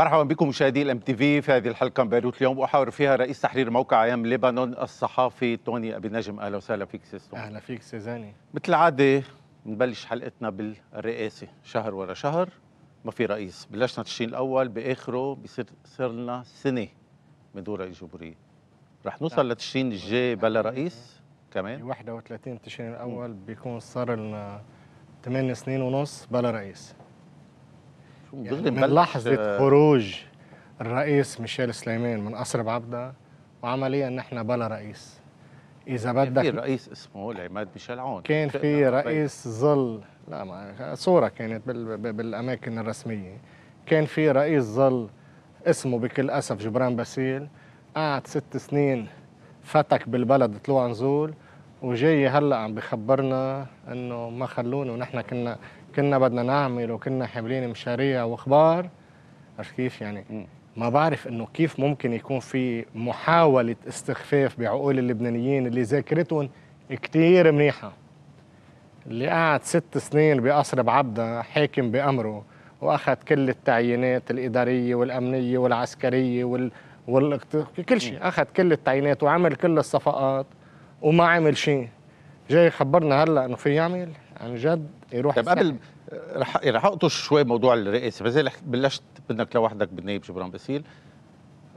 مرحبا بكم مشاهدي الام تي في في هذه الحلقه من بيروت اليوم احاور فيها رئيس تحرير موقع ايام لبنان الصحافي توني ابي نجم اهلا وسهلا فيك سي اهلا فيك سيزاني مثل العاده نبلش حلقتنا بالرئاسه شهر ورا شهر ما في رئيس بلشنا تشرين الاول باخره بصير صار لنا سنه من دون رئيس جمهوريه رح نوصل نعم. لتشرين الجاي بلا نعم. رئيس كمان 31 تشرين الاول بيكون صار لنا 8 سنين ونص بلا رئيس يعني من لحظه آه. خروج الرئيس ميشيل سليمان من قصر بعبده وعمليا نحن بلا رئيس اذا بدك في رئيس اسمه العماد ميشيل عون كان في رئيس ظل لا ما صوره كانت بال... بالاماكن الرسميه كان في رئيس ظل اسمه بكل اسف جبران باسيل قعد ست سنين فتك بالبلد طلوع نزول وجاي هلا عم بخبرنا انه ما خلونا ونحن كنا كنا بدنا نعمل وكنا حاملين مشاريع واخبار عرفت كيف يعني ما بعرف انه كيف ممكن يكون في محاوله استخفاف بعقول اللبنانيين اللي ذاكرتهم كثير منيحه اللي قعد ست سنين بقصر بعبدا حاكم بامره واخذ كل التعيينات الاداريه والامنيه والعسكريه وال... وال... كل شيء اخذ كل التعيينات وعمل كل الصفقات وما عمل شيء جاي خبرنا هلا انه في يعمل عن جد يروح طيب قبل رح إيه، رح اقطش شوي موضوع الرئاسه بس إيه، بلشت بدك لوحدك بالنائب جبران باسيل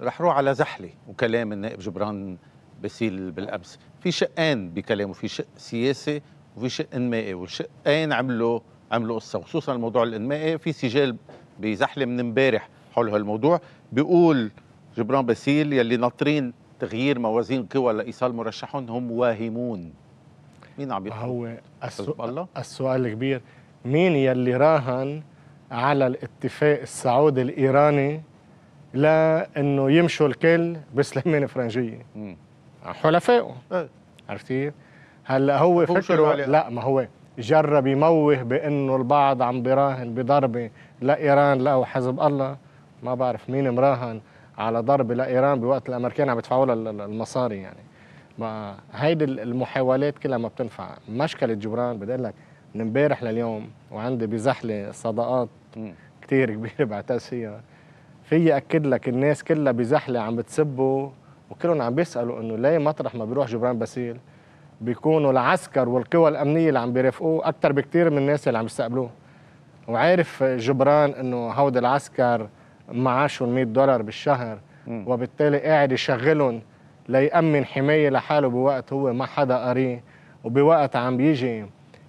رح روح على زحله وكلام النائب جبران باسيل بالامس في شقين بكلامه في شق سياسي وفي شق انمائي والشقين عملوا عملوا قصه وخصوصا الموضوع الانمائي في سجال بزحله من امبارح حول هالموضوع بيقول جبران باسيل يلي ناطرين تغيير موازين قوى لايصال مرشحهم هم واهمون مين عم يطلب؟ هو السؤال, السؤال الكبير مين يلي راهن على الاتفاق السعودي الايراني لانه يمشوا الكل بسليمان فرنجيه حلفائه ايه. عرفتي؟ هلا هو فكره لا ما هو جرب يموه بانه البعض عم براهن بضربه لايران لا وحزب الله ما بعرف مين مراهن على ضربه لايران بوقت الامريكان عم يدفعوا لها المصاري يعني ما هيدي المحاولات كلها ما بتنفع مشكله جبران بدي اقول لك من امبارح لليوم وعندي بزحله صداقات كثير كبيره بعتز فيها فيي اكد لك الناس كلها بزحله عم بتسبوا وكلهم عم بيسالوا انه ليه مطرح ما بيروح جبران باسيل بيكونوا العسكر والقوى الامنيه اللي عم بيرافقوه اكثر بكثير من الناس اللي عم بيستقبلوه وعارف جبران انه هود العسكر معاشهم 100 دولار بالشهر وبالتالي قاعد يشغلهم ليأمن حماية لحاله بوقت هو ما حدا قاريه وبوقت عم بيجي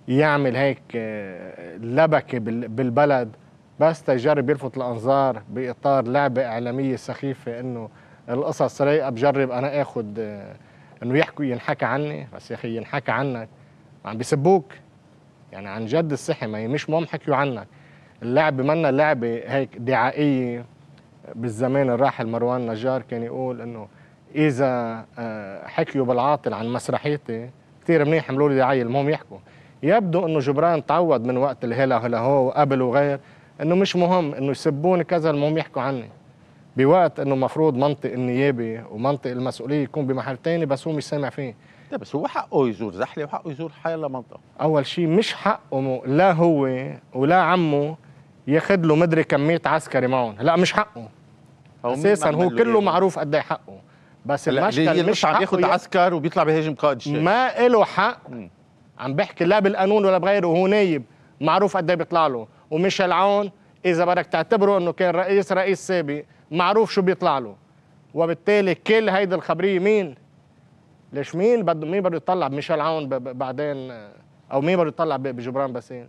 يعمل هيك آه، لبكة بالبلد بس تجرب يلفت الأنظار بإطار لعبة إعلامية سخيفة إنه القصص رايقة بجرب أنا آخد آه، إنه يحكوا ينحكى عني بس يا أخي ينحكى عنك عم بيسبوك يعني عن جد الصحي ما هي مش مهم حكيوا عنك اللعبة منا لعبة هيك دعائية بالزمان الراحل مروان نجار كان يقول إنه اذا آه، حكيوا بالعاطل عن مسرحيتي كثير منيح عملوا لي دعايه المهم يحكوا يبدو انه جبران تعود من وقت الهلا هلا هو وقبل وغير انه مش مهم انه يسبوني كذا المهم يحكوا عني بوقت انه مفروض منطق النيابه ومنطق المسؤوليه يكون بمحل ثاني بس هو مش سامع فيه لا بس هو حقه يزور زحله وحقه يزور الله منطقه اول شيء مش حقه لا هو ولا عمه ياخذ له مدري كميه عسكري معهم لا مش حقه اساسا هو كله إيه؟ معروف قد ايه حقه بس المشكل مش عم ياخد عسكر وبيطلع بيهاجم قائد الشيخ ما له حق عم بحكي لا بالقانون ولا بغيره هو نايب معروف قد ايه بيطلع له وميشيل عون اذا بدك تعتبره انه كان رئيس رئيس سابق معروف شو بيطلع له وبالتالي كل هيدي الخبريه مين ليش مين بده مين بده يطلع بميشيل عون بعدين آه، او مين بده يطلع بجبران باسيل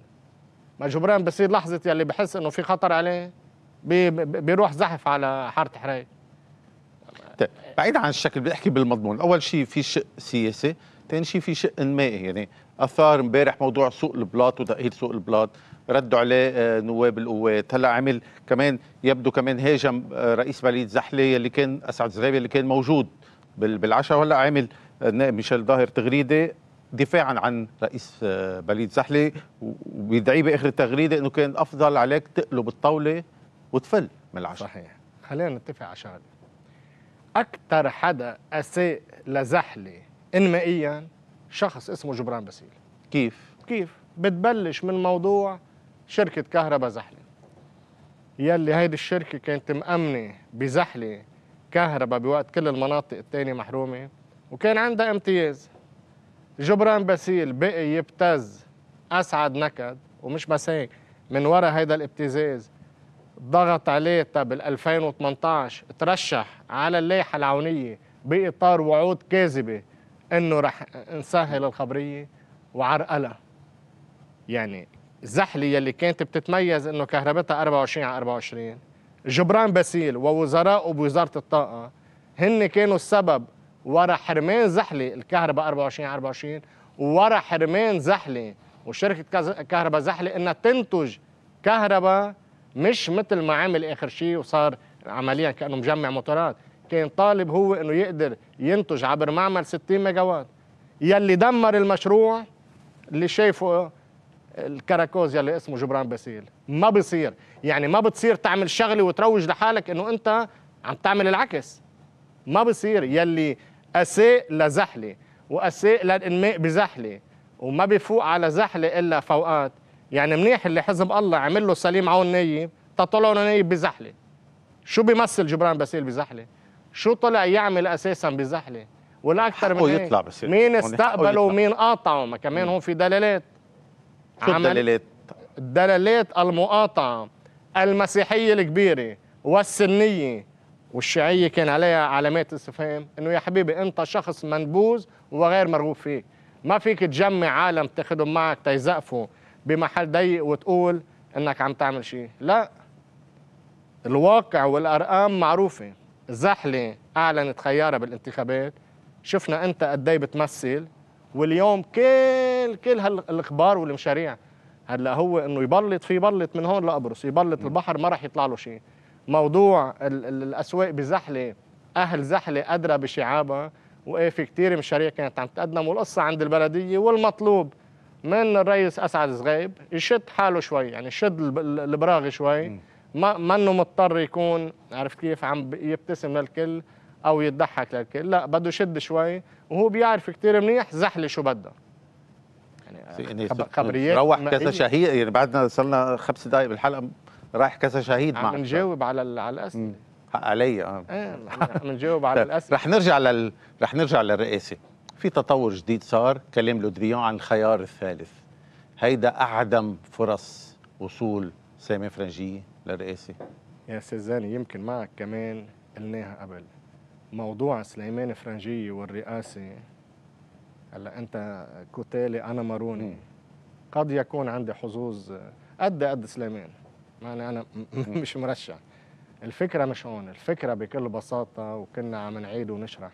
ما جبران باسيل لحظه يلي بحس انه في خطر عليه بيروح زحف على حاره حريق طيب بعيد عن الشكل بدي احكي بالمضمون اول شيء في شق سياسي ثاني شيء في شق انمائي يعني اثار امبارح موضوع سوق البلاط وتاهيل سوق البلاط ردوا عليه آه، نواب القوات هلا عمل كمان يبدو كمان هاجم آه، رئيس بلديه زحله اللي كان اسعد زرابي اللي كان موجود بالعشاء وهلا عمل النائب آه، ميشيل ظاهر تغريده دفاعا عن رئيس بلديه زحله وبيدعيه باخر التغريده انه كان افضل عليك تقلب الطاوله وتفل من العشاء صحيح خلينا نتفق على شغله اكثر حدا اساء لزحله انمائيا شخص اسمه جبران باسيل كيف كيف بتبلش من موضوع شركه كهرباء زحله يلي هيدي الشركه كانت مأمنه بزحله كهرباء بوقت كل المناطق الثانيه محرومه وكان عندها امتياز جبران باسيل بقي يبتز اسعد نكد ومش بس هيك من ورا هيدا الابتزاز ضغط عليه طب 2018 ترشح على اللائحه العونيه باطار وعود كاذبه انه رح نسهل الخبريه وعرقلها يعني زحلي يلي كانت بتتميز انه كهربتها 24 على 24 جبران باسيل ووزراء بوزاره الطاقه هن كانوا السبب ورا حرمان زحلي الكهرباء 24 على 24 ورا حرمان زحلي وشركه كهرباء زحلي انها تنتج كهرباء مش مثل ما عمل اخر شيء وصار عمليا كانه مجمع موتورات كان طالب هو انه يقدر ينتج عبر معمل 60 ميجا وات يلي دمر المشروع اللي شايفه الكراكوز يلي اسمه جبران باسيل ما بصير يعني ما بتصير تعمل شغله وتروج لحالك انه انت عم تعمل العكس ما بصير يلي اساء لزحله واساء للانماء بزحله وما بيفوق على زحله الا فوقات يعني منيح اللي حزب الله عمل له سليم عون نايب تطلعوا نايب بزحله شو بيمثل جبران باسيل بزحله شو طلع يعمل اساسا بزحله والاكثر من يطلع بصير مين استقبله ومين قاطعه ما كمان هون في دلالات شو الدلالات؟ الدلالات المقاطعه المسيحيه الكبيره والسنيه والشيعيه كان عليها علامات استفهام انه يا حبيبي انت شخص منبوذ وغير مرغوب فيك ما فيك تجمع عالم تاخذهم معك تيزقفوا بمحل ضيق وتقول انك عم تعمل شيء لا الواقع والارقام معروفه زحله اعلنت خيارها بالانتخابات شفنا انت قد ايه بتمثل واليوم كل كل هالاخبار والمشاريع هلا هو انه يبلط في بلط من هون لقبرص يبلط البحر ما راح يطلع له شيء موضوع ال ال الاسواق بزحله اهل زحله ادرى بشعابها وايه في كثير مشاريع كانت عم تقدم والقصه عند البلديه والمطلوب من الرئيس اسعد صغيب يشد حاله شوي يعني يشد البراغي شوي ما منه مضطر يكون عرفت كيف عم يبتسم للكل او يضحك للكل لا بده يشد شوي وهو بيعرف كثير منيح زحله شو بدها يعني خبريات روح كذا شهيد يعني بعدنا صرنا خمس دقائق بالحلقه رايح كذا شهيد معك آه. إيه، عم نجاوب على على الاسئله علي اه عم نجاوب على الاسئله رح نرجع لل رح نرجع للرئاسه في تطور جديد صار كلام لودريان عن الخيار الثالث هيدا أعدم فرص وصول سامي فرنجية للرئاسة يا أستاذ زاني يمكن معك كمان قلناها قبل موضوع سليمان فرنجية والرئاسة هلا أنت كوتالي أنا ماروني قد يكون عندي حظوظ قد قد سليمان يعني أنا مش مرشح الفكرة مش هون الفكرة بكل بساطة وكنا عم نعيد ونشرح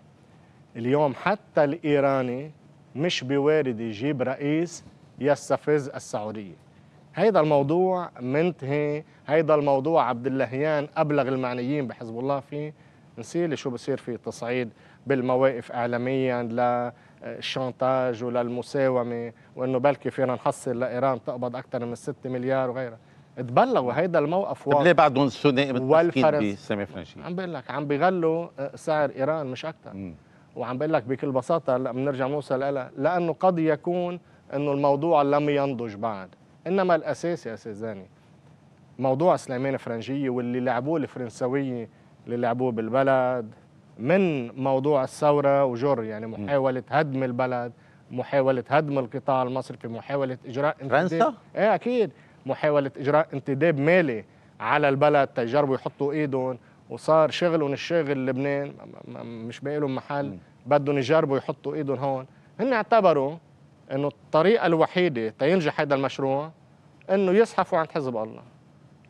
اليوم حتى الإيراني مش بوارد يجيب رئيس يستفز السعودية هيدا الموضوع منتهي هيدا الموضوع عبد اللهيان أبلغ المعنيين بحزب الله فيه نسيلي شو بصير في تصعيد بالمواقف إعلاميا للشانتاج آه، وللمساومة وإنه بلكي فينا نحصل لإيران تقبض أكثر من 6 مليار وغيرها تبلغوا هيدا الموقف طب ليه بعدهم السودان متمسكين بسامي فرنشي عم بقول لك عم بيغلوا آه، سعر ايران مش اكثر وعم بقول لك بكل بساطه هلا بنرجع نوصل لها لانه قد يكون انه الموضوع لم ينضج بعد انما الاساس يا استاذ زاني موضوع سليمان فرنجيه واللي لعبوه الفرنسويه اللي لعبوه بالبلد من موضوع الثوره وجر يعني محاوله هدم البلد محاوله هدم القطاع المصرفي محاوله اجراء فرنسا ايه اكيد محاوله اجراء انتداب مالي على البلد تجربوا يحطوا ايدهم وصار شغل ونشغل لبنان مش باقي لهم محل بدهم يجربوا يحطوا ايدهم هون هن اعتبروا انه الطريقه الوحيده تينجح هذا المشروع انه يزحفوا عند حزب الله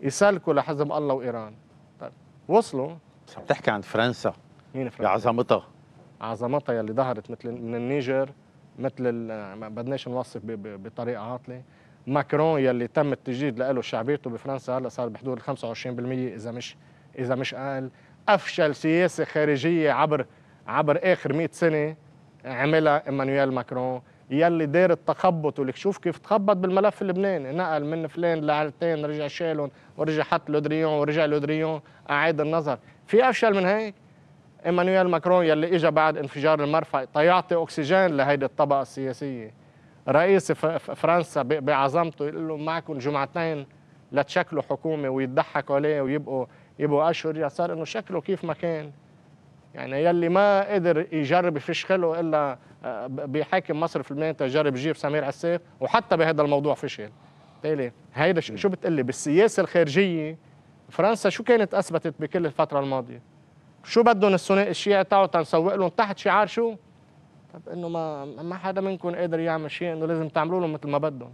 يسلكوا لحزب الله وايران طيب وصلوا عم تحكي عن فرنسا مين فرنسا؟ بعظمتها عظمتها يلي ظهرت مثل من النيجر مثل ما بدناش نوصف بطريقه عاطله ماكرون يلي تم التجديد له شعبيته بفرنسا هلا صار بحدود ال 25% اذا مش اذا مش اقل افشل سياسه خارجيه عبر عبر اخر 100 سنه عملها ايمانويل ماكرون يلي دار التخبط ولك شوف كيف تخبط بالملف اللبناني نقل من فلان لعلتين رجع شالهم ورجع حط لودريون ورجع لودريون اعاد النظر في افشل من هيك ايمانويل ماكرون يلي اجى بعد انفجار المرفأ طيعتي اكسجين لهيدي الطبقه السياسيه رئيس فرنسا بعظمته يقول له معكم جمعتين لتشكلوا حكومه ويضحكوا عليه ويبقوا يبقوا اشهر يسار انه شكله كيف ما كان يعني يلي ما قدر يجرب يفش خلقه الا آه، بحاكم مصرف المنتج جرب يجيب سمير عساف وحتى بهذا الموضوع فشل بالتالي هيدا شو بتقلي بالسياسه الخارجيه فرنسا شو كانت اثبتت بكل الفتره الماضيه شو بدهم الثنائي الشيعي تاعو تنسوق لهم تحت شعار شو طب انه ما ما حدا منكم قادر يعمل شيء انه لازم تعملوا لهم مثل ما بدهم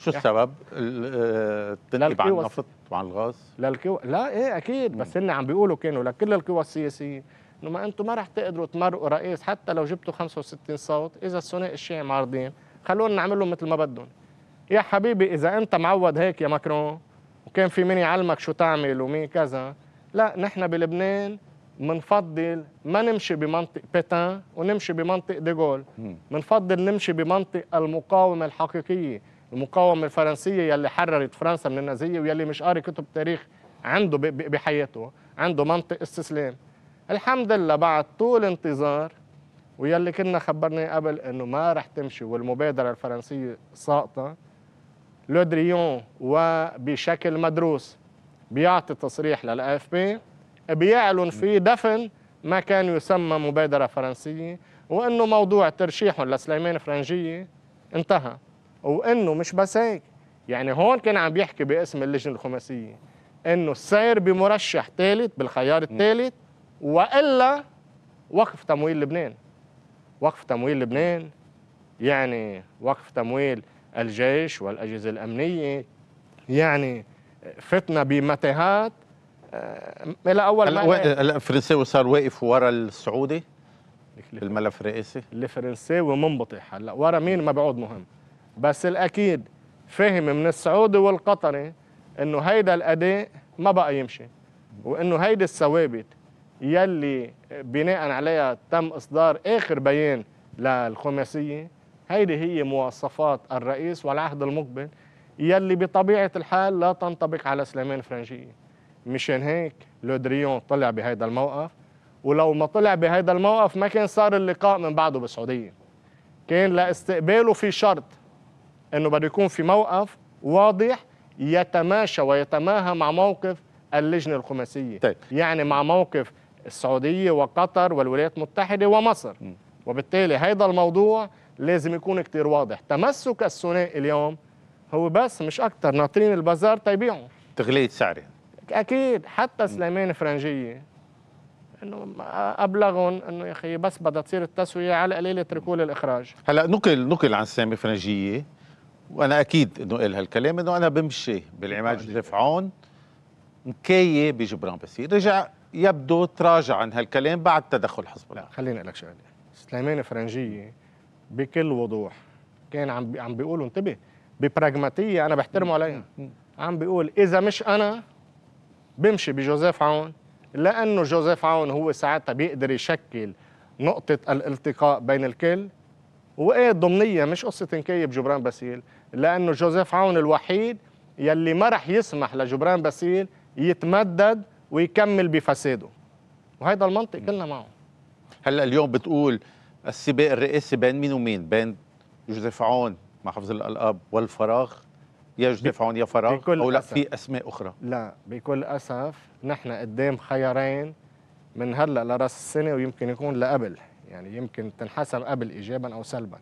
شو السبب؟ التنقيب عن النفط وعن الغاز؟ للكو... لا ايه اكيد بس هن عم بيقولوا كانوا لكل القوى السياسيه انه ما انتم ما رح تقدروا تمرقوا رئيس حتى لو جبتوا 65 صوت اذا الثنائي الشيء معارضين خلونا نعمل لهم مثل ما بدهم يا حبيبي اذا انت معود هيك يا ماكرون وكان في مين يعلمك شو تعمل ومين كذا لا نحن بلبنان منفضل ما نمشي بمنطق بيتان ونمشي بمنطق ديغول منفضل نمشي بمنطق المقاومه الحقيقيه المقاومه الفرنسيه يلي حررت فرنسا من النازيه ويلي مش قاري كتب تاريخ عنده بحياته عنده منطق استسلام الحمد لله بعد طول انتظار ويلي كنا خبرنا قبل انه ما رح تمشي والمبادره الفرنسيه ساقطه لودريون وبشكل مدروس بيعطي تصريح للاف بي بيعلن فيه دفن ما كان يسمى مبادره فرنسيه وانه موضوع ترشيحهم لسليمان فرنجيه انتهى وانه مش بس هيك يعني هون كان عم يحكي باسم اللجنه الخماسيه انه السير بمرشح ثالث بالخيار الثالث والا وقف تمويل لبنان وقف تمويل لبنان يعني وقف تمويل الجيش والاجهزه الامنيه يعني فتنا بمتاهات آه، الى اول هلا الفرنساوي صار واقف ورا السعودي الملف الرئاسي الفرنساوي منبطح هلا ورا مين ما بعود مهم بس الأكيد فهم من السعودي والقطري انه هيدا الاداء ما بقى يمشي وانه هيدي الثوابت يلي بناء عليها تم اصدار اخر بيان للخماسيه هيدي هي مواصفات الرئيس والعهد المقبل يلي بطبيعه الحال لا تنطبق على سليمان فرنجي مشان هيك لودريون طلع بهيدا الموقف ولو ما طلع بهيدا الموقف ما كان صار اللقاء من بعده بالسعوديه كان لاستقباله في شرط انه بده يكون في موقف واضح يتماشى ويتماهى مع موقف اللجنه الخماسيه طيب. يعني مع موقف السعوديه وقطر والولايات المتحده ومصر م. وبالتالي هذا الموضوع لازم يكون كتير واضح تمسك الثنائي اليوم هو بس مش اكثر ناطرين البازار تيبيعوا تغلية سعره اكيد حتى سليمان فرنجيه انه ابلغهم انه يا اخي بس بدها تصير التسويه على القليل اتركوا الاخراج هلا نقل نقل عن سليمان فرنجيه وانا اكيد انه قال هالكلام انه انا بمشي بالعماد لفعون مكايه بجبران بسير رجع يبدو تراجع عن هالكلام بعد تدخل حزب الله لا خليني اقول لك شغله سليمان فرنجيه بكل وضوح كان عم عم بيقولوا انتبه ببراغماتيه انا بحترمه عليها عم بيقول اذا مش انا بمشي بجوزيف عون لانه جوزيف عون هو ساعتها بيقدر يشكل نقطه الالتقاء بين الكل وايه ضمنيه مش قصه انكيه بجبران باسيل لانه جوزيف عون الوحيد يلي ما رح يسمح لجبران باسيل يتمدد ويكمل بفساده وهيدا المنطق كلنا معه هلا اليوم بتقول السباق الرئاسي بين مين ومين بين جوزيف عون مع حفظ الالقاب والفراغ يا جوزيف عون يا فراغ بكل او لا أسف. في اسماء اخرى لا بكل اسف نحن قدام خيارين من هلا لراس السنه ويمكن يكون لقبل يعني يمكن تنحسب قبل ايجابا او سلبا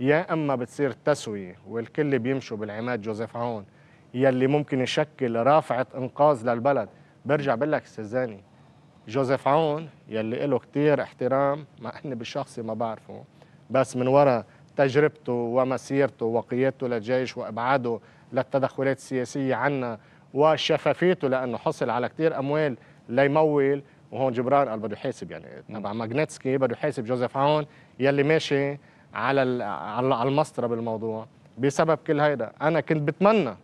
يا اما بتصير التسويه والكل بيمشوا بالعماد جوزيف عون يلي ممكن يشكل رافعه انقاذ للبلد برجع بقول لك استاذ زاني جوزيف عون يلي له كثير احترام مع اني بشخصي ما بعرفه بس من وراء تجربته ومسيرته وقيادته للجيش وابعاده للتدخلات السياسيه عنا وشفافيته لانه حصل على كثير اموال ليمول وهون جبران قال بده يحاسب يعني تبع ماجنتسكي بده يحاسب جوزيف عون يلي ماشي على على المسطره بالموضوع بسبب كل هيدا انا كنت بتمنى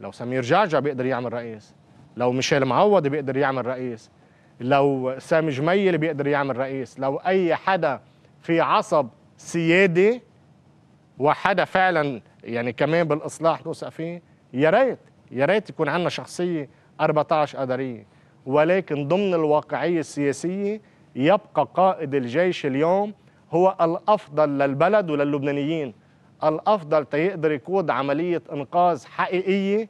لو سمير جعجع بيقدر يعمل رئيس لو ميشيل معوض بيقدر يعمل رئيس لو سامي جميل بيقدر يعمل رئيس لو اي حدا في عصب سيادي وحدا فعلا يعني كمان بالاصلاح نوثق فيه يا ريت يا ريت يكون عندنا شخصيه 14 قدريه ولكن ضمن الواقعيه السياسيه يبقى قائد الجيش اليوم هو الافضل للبلد وللبنانيين الافضل تيقدر يقود عمليه انقاذ حقيقيه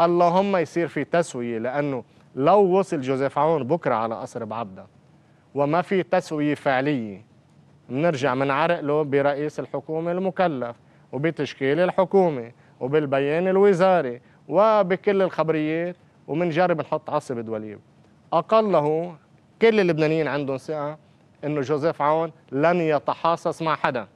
اللهم يصير في تسويه لانه لو وصل جوزيف عون بكره على قصر بعبده وما في تسويه فعليه بنرجع من عرقله برئيس الحكومه المكلف وبتشكيل الحكومه وبالبيان الوزاري وبكل الخبريات ومنجرب نحط عصب دوليب اقله كل اللبنانيين عندهم ثقه انه جوزيف عون لن يتحاصص مع حدا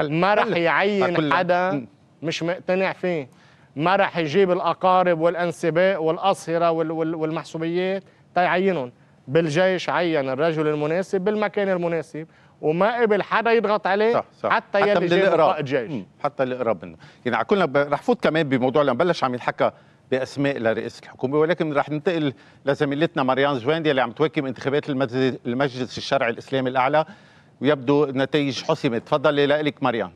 ما رح يعين حدا مش مقتنع فيه ما رح يجيب الاقارب والانسباء والاصهره والمحسوبيات تيعينهم بالجيش عين الرجل المناسب بالمكان المناسب وما قبل حدا يضغط عليه صح صح. حتى يلي جايب الجيش حتى اللي قرب منه يعني على كلنا رح فوت كمان بموضوع اللي بلش عم ينحكى باسماء لرئاسه الحكومه ولكن رح ننتقل لزميلتنا مريان جواندي اللي عم تواكب انتخابات المجلس الشرعي الاسلامي الاعلى ويبدو النتائج حسمت تفضلي لك مريان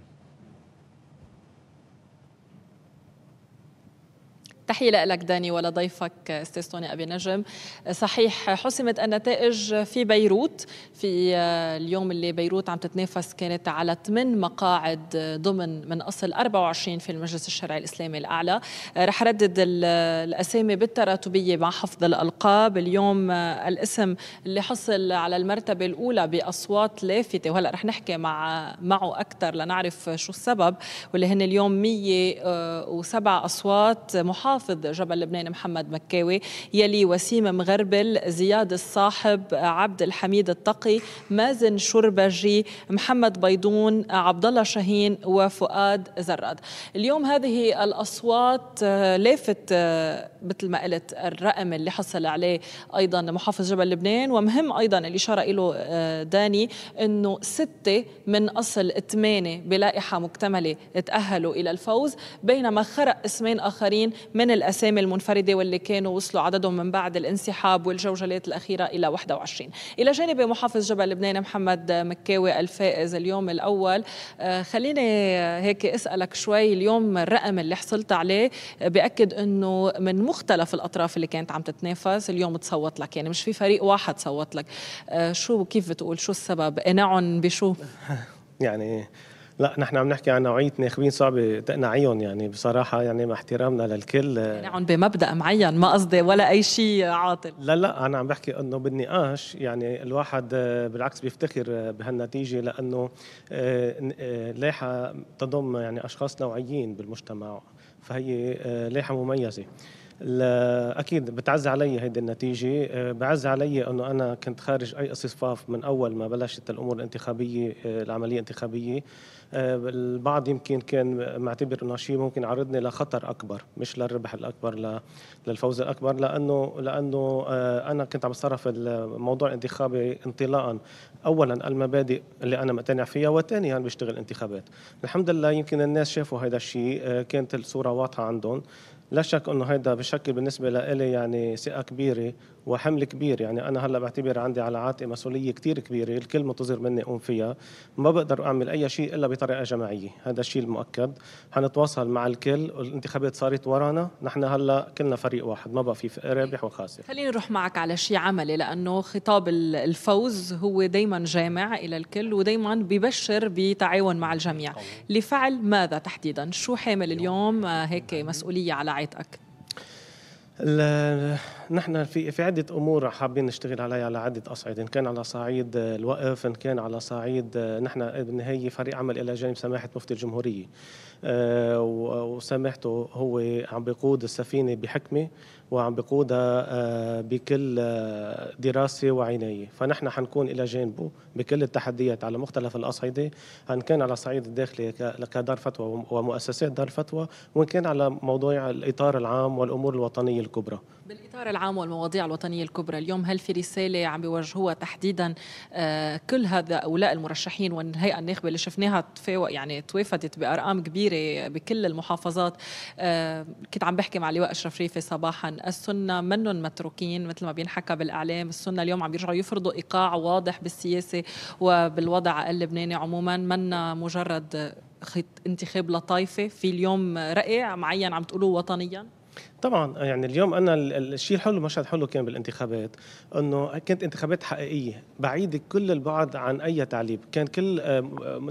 تحية لك داني ولضيفك استاذ توني أبي نجم صحيح حسمت النتائج في بيروت في آه، اليوم اللي بيروت عم تتنافس كانت على 8 مقاعد ضمن من أصل 24 في المجلس الشرعي الإسلامي الأعلى آه، رح ردد الأسامي بالتراتبية مع حفظ الألقاب اليوم آه، الاسم اللي حصل على المرتبة الأولى بأصوات لافتة وهلأ رح نحكي مع معه أكثر لنعرف شو السبب واللي هن اليوم 107 أصوات محافظة حافظ جبل لبنان محمد مكاوي يلي وسيم مغربل زياد الصاحب عبد الحميد التقي مازن شربجي محمد بيضون عبد الله شاهين وفؤاد زراد اليوم هذه الاصوات آه، لافت آه، مثل ما قلت الرقم اللي حصل عليه ايضا محافظ جبل لبنان ومهم ايضا الاشاره له آه، داني انه سته من اصل ثمانيه بلائحه مكتمله تاهلوا الى الفوز بينما خرق اسمين اخرين من الأسامي المنفردة واللي كانوا وصلوا عددهم من بعد الانسحاب والجوجلات الأخيرة إلى 21 إلى جانب محافظ جبل لبنان محمد مكاوي الفائز اليوم الأول آه، خليني هيك أسألك شوي اليوم الرقم اللي حصلت عليه آه، بأكد أنه من مختلف الأطراف اللي كانت عم تتنافس اليوم تصوت لك يعني مش في فريق واحد صوت لك آه، شو كيف بتقول شو السبب قناعهم بشو يعني لا نحن عم نحكي عن نوعيه ناخبين صعب تقنعيهم يعني بصراحه يعني مع احترامنا للكل تقنعهم آه، بمبدا معين ما قصدي ولا اي شيء عاطل لا لا انا عم بحكي انه بالنقاش يعني الواحد آه، بالعكس بيفتخر آه، بهالنتيجه لانه لايحه تضم يعني اشخاص نوعيين بالمجتمع فهي لايحه مميزه اكيد بتعز علي هيدي النتيجه بعز علي انه انا كنت خارج اي اصفاف من اول ما بلشت الامور الانتخابيه العمليه الانتخابيه آه، البعض يمكن كان معتبر انه شيء ممكن يعرضني لخطر اكبر مش للربح الاكبر للفوز الاكبر لانه لانه آه، انا كنت عم بصرف الموضوع الانتخابي انطلاقا اولا المبادئ اللي انا مقتنع فيها وثانيا بشتغل انتخابات الحمد لله يمكن الناس شافوا هذا الشيء آه، كانت الصوره واضحه عندهم لا شك انه هذا بشكل بالنسبه لإلي يعني ثقه كبيره وحمل كبير يعني انا هلا بعتبر عندي على عاتقي مسؤوليه كثير كبيره الكل منتظر مني اقوم فيها ما بقدر اعمل اي شيء الا بطريقه جماعيه هذا الشيء المؤكد حنتواصل مع الكل الانتخابات صارت ورانا نحن هلا كلنا فريق واحد ما بقى في رابح وخاسر خليني نروح معك على شيء عملي لانه خطاب الفوز هو دائما جامع الى الكل ودائما ببشر بتعاون مع الجميع لفعل ماذا تحديدا شو حامل اليوم آه، هيك مسؤوليه على عاتقك نحن في في عده امور حابين نشتغل عليها على عده اصعده، ان كان على صعيد الوقف، ان كان على صعيد آه، نحن بالنهايه فريق عمل الى جانب سماحه مفتي الجمهوريه. آه، وسماحته هو عم بيقود السفينه بحكمه وعم بقودها آه، بكل آه، دراسة وعناية فنحن حنكون إلى جانبه بكل التحديات على مختلف الأصعدة إن كان على الصعيد الداخلي كدار فتوى ومؤسسات دار فتوى وإن كان على موضوع الإطار العام والأمور الوطنية الكبرى بالإطار العام والمواضيع الوطنية الكبرى اليوم هل في رسالة عم بيوجهوها تحديدا آه، كل هذا هؤلاء المرشحين والهيئة الناخبة اللي شفناها يعني توافدت بأرقام كبيرة بكل المحافظات كنت عم بحكي مع لواء أشرف ريفي صباحا السنة منهم متروكين مثل ما بينحكى بالإعلام السنة اليوم عم يرجعوا يفرضوا إيقاع واضح بالسياسة وبالوضع اللبناني عموما منا مجرد انتخاب لطائفة في اليوم رأي معين عم تقولوه وطنيا طبعا يعني اليوم انا الشيء الحلو المشهد حلو كان بالانتخابات انه كانت انتخابات حقيقيه بعيده كل البعد عن اي تعليب كان كل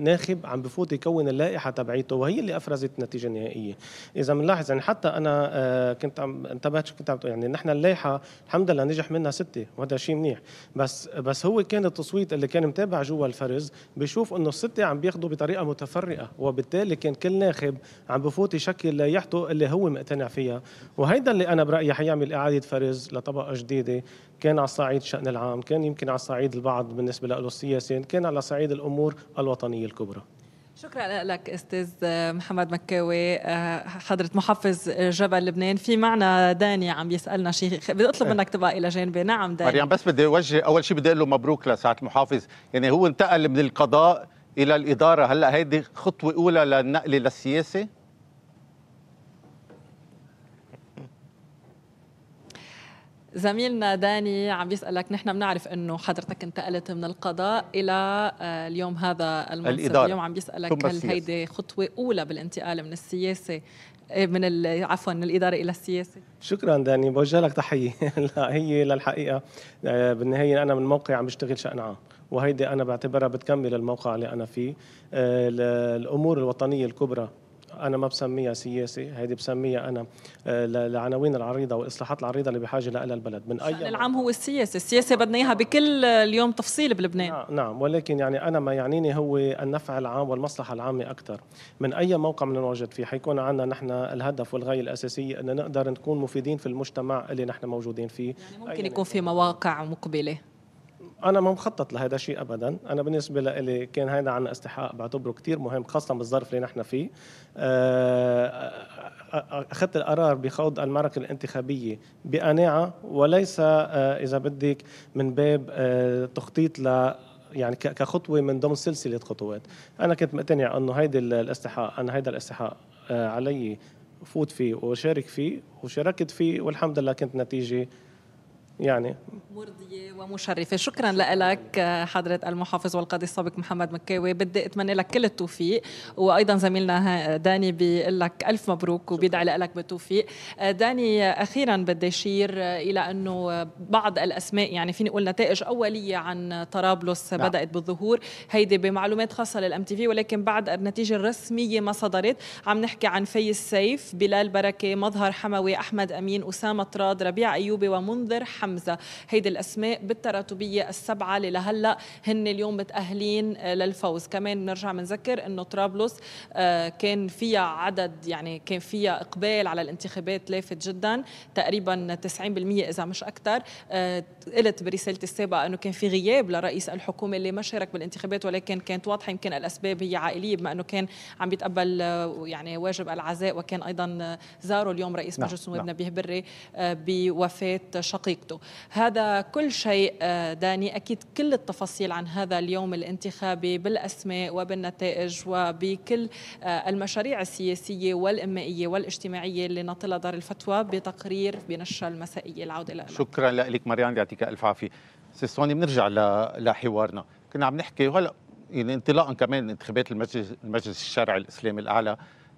ناخب عم بفوت يكون اللائحه تبعيته وهي اللي افرزت النتيجه النهائيه اذا بنلاحظ يعني حتى انا آه، كنت عم انتبهت شو كنت عم يعني نحن اللائحه الحمد لله نجح منها سته وهذا شيء منيح بس بس هو كان التصويت اللي كان متابع جوا الفرز بيشوف انه السته عم بياخذوا بطريقه متفرقه وبالتالي كان كل ناخب عم بفوت يشكل لائحته اللي هو مقتنع فيها وهيدا اللي انا برايي حيعمل اعاده فرز لطبقه جديده كان على الصعيد الشان العام كان يمكن على الصعيد البعض بالنسبه له السياسي كان على صعيد الامور الوطنيه الكبرى شكرا لك استاذ محمد مكاوي آه، حضره محفز جبل لبنان في معنا داني عم يسالنا شيء بدي اطلب منك تبقى الى جانبي نعم داني مريم بس بدي اوجه اول شيء بدي اقول له مبروك لسعاده المحافظ يعني هو انتقل من القضاء الى الاداره هلا هيدي خطوه اولى للنقل للسياسه زميلنا داني عم بيسألك نحن بنعرف أنه حضرتك انتقلت من القضاء إلى آه، اليوم هذا المنصب الإدارة. اليوم عم بيسألك هل هيدي خطوة أولى بالانتقال من السياسة آه، من عفوا من الإدارة إلى السياسة شكرا داني بوجه لك تحية لا هي للحقيقة آه، بالنهاية أنا من موقع عم بشتغل شأن عام وهيدي أنا بعتبرها بتكمل الموقع اللي أنا فيه الأمور الوطنية الكبرى انا ما بسميها سياسه هيدي بسميها انا العناوين آه، العريضه والاصلاحات العريضه اللي بحاجه لها البلد من اي العام هو السياسه السياسه بدنا اياها بكل اليوم تفصيل بلبنان نعم،, نعم ولكن يعني انا ما يعنيني هو النفع العام والمصلحه العامه اكثر من اي موقع بنواجد فيه حيكون عندنا نحن الهدف والغايه الاساسيه ان نقدر نكون مفيدين في المجتمع اللي نحن موجودين فيه يعني ممكن يكون في مواقع مقبله انا ما مخطط لهذا الشيء ابدا انا بالنسبه لي كان هذا عن استحقاق بعتبره كثير مهم خاصه بالظرف اللي نحن فيه آه، آه، آه، اخذت القرار بخوض المعركه الانتخابيه بقناعه وليس اذا بدك من باب تخطيط ل يعني كخطوه من ضمن سلسله خطوات انا كنت مقتنع انه هيدي الاستحقاق انا هيدا الاستحقاق علي فوت فيه وشارك فيه وشاركت فيه والحمد لله كانت نتيجه يعني مرضيه ومشرفه شكرا لك حضره المحافظ والقاضي السابق محمد مكاوي بدي اتمنى لك كل التوفيق وايضا زميلنا داني بيقول لك الف مبروك وبيدعي لك بالتوفيق داني اخيرا بدي اشير الى انه بعض الاسماء يعني فيني اقول نتائج اوليه عن طرابلس نعم. بدات بالظهور هيدي بمعلومات خاصه للام تي في ولكن بعد النتيجه الرسميه ما صدرت عم نحكي عن في سيف بلال بركه مظهر حموي احمد امين اسامه طراد ربيع ايوبي ومنذر حمد حمزه هيدي الاسماء بالتراتبيه السبعه اللي لهلا هن اليوم متاهلين آه، للفوز كمان بنرجع بنذكر انه طرابلس آه، كان فيها عدد يعني كان فيها اقبال على الانتخابات لافت جدا تقريبا 90% اذا مش اكثر آه، قلت برسالتي السابقه انه كان في غياب لرئيس الحكومه اللي ما شارك بالانتخابات ولكن كانت واضحه يمكن الاسباب هي عائليه بما انه كان عم بيتقبل يعني واجب العزاء وكان ايضا زاروا اليوم رئيس نعم، مجلس النواب نعم. نبيه بري بوفاه شقيقته نتيجته هذا كل شيء آه، داني أكيد كل التفاصيل عن هذا اليوم الانتخابي بالأسماء وبالنتائج وبكل آه، المشاريع السياسية والإنمائية والاجتماعية اللي ناطلها دار الفتوى بتقرير بنشر المسائية العودة لك شكرا لك مريان يعطيك ألف عافية سيسوني بنرجع لحوارنا كنا عم نحكي وهلا يعني انطلاقا كمان انتخابات المجلس المجلس الشرعي الاسلامي الاعلى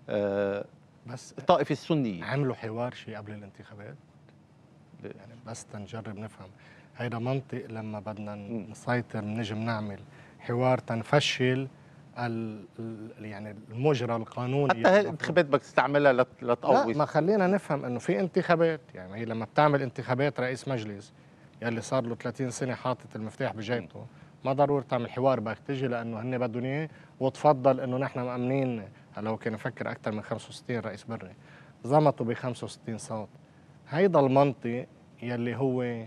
أه بس الطائفه السنيه عملوا حوار شيء قبل الانتخابات يعني بس تنجرب نفهم هيدا منطق لما بدنا نسيطر نجم نعمل حوار تنفشل ال يعني المجرى القانوني حتى هي الانتخابات بدك تستعملها لتقوي لا ما خلينا نفهم انه في انتخابات يعني هي لما بتعمل انتخابات رئيس مجلس يلي صار له 30 سنه حاطط المفتاح بجيبته ما ضروري تعمل حوار بدك تجي لانه هن بدهم اياه وتفضل انه نحن مامنين هلا هو كان يفكر اكثر من 65 رئيس بري زمطوا ب 65 صوت هيدا المنطق يلي هو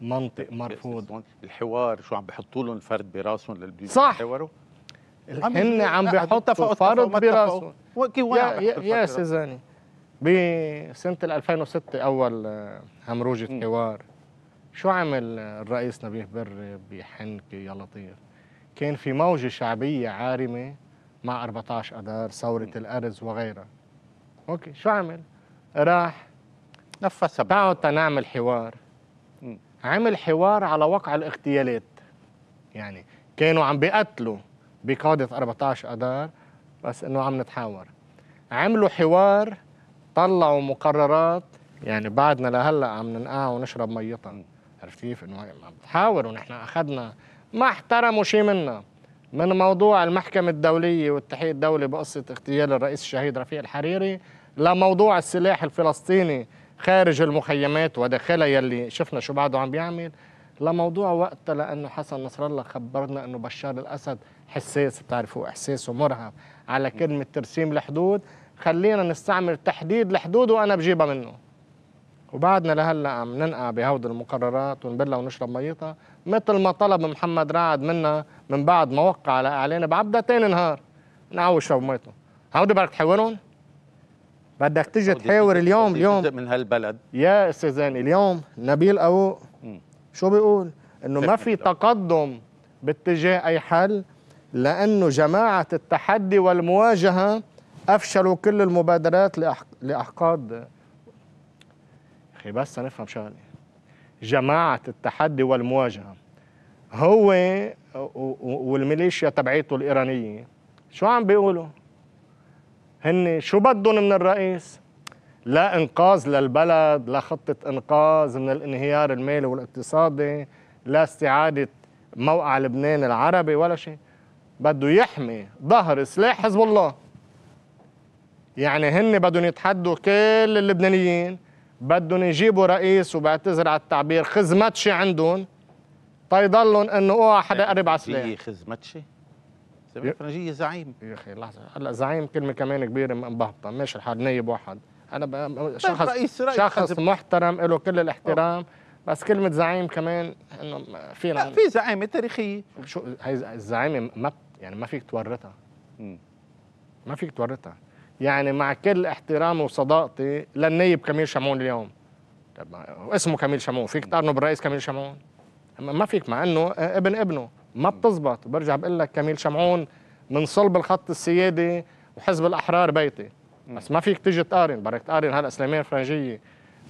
منطق مرفوض الحوار شو عم بحطوا لهم الفرد براسهم اللي بده صح هن عم بحطوا فرد براسهم يا, يا سيزاني بسنة 2006 أول آه، همروجة م. حوار شو عمل الرئيس نبيه بري بحنكة يا لطيف كان في موجة شعبية عارمة مع 14 اذار ثورة الأرز وغيرها أوكي شو عمل راح نفسها تعالوا تنعمل حوار عمل حوار على وقع الاغتيالات يعني كانوا عم بيقتلوا بقادة 14 أدار بس إنه عم نتحاور عملوا حوار طلعوا مقررات يعني بعدنا لهلا عم ننقع ونشرب ميتها عرفت كيف انه عم نتحاور ونحن اخذنا ما احترموا شيء منا من موضوع المحكمة الدولية والتحقيق الدولي بقصة اغتيال الرئيس الشهيد رفيق الحريري لموضوع السلاح الفلسطيني خارج المخيمات وداخلها يلي شفنا شو بعده عم بيعمل لموضوع وقت لانه حسن نصر الله خبرنا انه بشار الاسد حساس بتعرفوا احساسه مرهف على كلمه ترسيم الحدود خلينا نستعمل تحديد الحدود وانا بجيبها منه وبعدنا لهلا عم ننقع بهود المقررات ونبلها ونشرب ميتها مثل ما طلب محمد رعد منا من بعد ما وقع على اعلان بعبدا تاني نهار نعوش شرب ميته هودي بدك تحولهم بدك تيجي تحاور اليوم اليوم من هالبلد يا استاذاني اليوم نبيل أبو شو بيقول؟ انه ما في تقدم باتجاه اي حل لانه جماعه التحدي والمواجهه افشلوا كل المبادرات لاحقاد اخي بس نفهم شغله جماعه التحدي والمواجهه هو والميليشيا تبعيته الايرانيه شو عم بيقولوا؟ هن شو بدهم من الرئيس لا انقاذ للبلد لا خطه انقاذ من الانهيار المالي والاقتصادي لا استعاده موقع لبنان العربي ولا شيء بده يحمي ظهر سلاح حزب الله يعني هن بدهم يتحدوا كل اللبنانيين بدهم يجيبوا رئيس وبعتذر على التعبير خزمتشي عندهم تيضلهم انه اوعى حدا يقرب على سلاح خزمتشي الفرنجيه زعيم يا اخي لحظه هلا زعيم كلمه كمان كبيره مبهبطه مش الحال نايب واحد انا طيب، شخص رئيس رئيس شخص حزب. محترم له كل الاحترام أوه. بس كلمة زعيم كمان انه فينا لا في زعيمة تاريخية شو هي الزعيمة ما يعني ما فيك تورطها ما فيك تورطها يعني مع كل احترامي وصداقتي للنايب كميل شمعون اليوم طب اسمه كميل شمعون فيك تقارنه بالرئيس كميل شمعون ما فيك مع انه ابن ابنه ما بتزبط برجع بقول لك كميل شمعون من صلب الخط السيادي وحزب الاحرار بيتي بس ما فيك تيجي تقارن بدك تقارن هلا سليمان فرنجيه